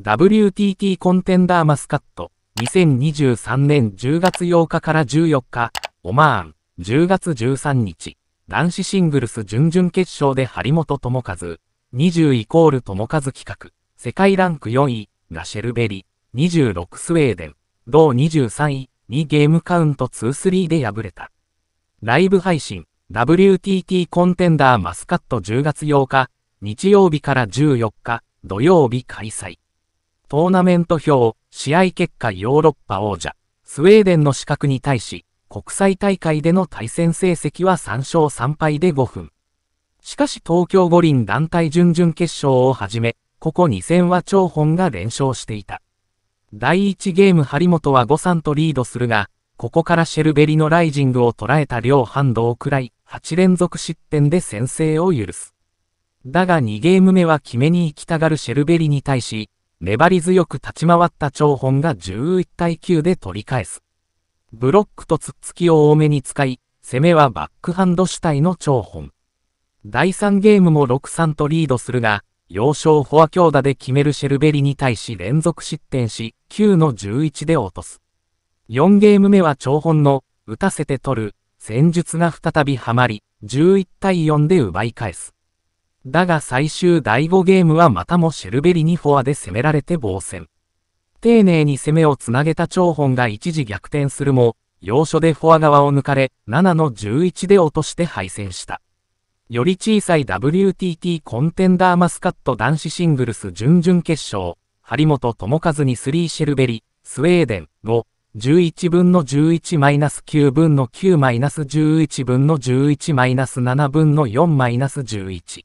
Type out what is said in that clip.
WTT コンテンダーマスカット、2023年10月8日から14日、オマーン、10月13日、男子シングルス準々決勝で張本智和、20イコール智和企画、世界ランク4位、がシェルベリ、26スウェーデン、同23位、にゲームカウント2-3で敗れた。ライブ配信、WTT コンテンダーマスカット10月8日、日曜日から14日、土曜日開催。トーナメント表、試合結果ヨーロッパ王者、スウェーデンの資格に対し、国際大会での対戦成績は3勝3敗で5分。しかし東京五輪団体準々決勝をはじめ、ここ2戦は張本が連勝していた。第1ゲーム張本は5-3とリードするが、ここからシェルベリのライジングを捉えた両ハンドをらい、8連続失点で先制を許す。だが2ゲーム目は決めに行きたがるシェルベリに対し、粘り強く立ち回った張本が11対9で取り返す。ブロックと突っつきを多めに使い、攻めはバックハンド主体の張本。第3ゲームも6-3とリードするが、要衝フォア強打で決めるシェルベリに対し連続失点し、9の11で落とす。4ゲーム目は長本の、打たせて取る、戦術が再びハマり、11対4で奪い返す。だが最終第5ゲームはまたもシェルベリにフォアで攻められて防戦。丁寧に攻めをつなげた張本が一時逆転するも、要所でフォア側を抜かれ、7の11で落として敗戦した。より小さい WTT コンテンダーマスカット男子シングルス準々決勝、張本智和に3シェルベリ、スウェーデン5、11分の11マイナス9分の9マイナス11分の11マイナス7分の4マイナス11。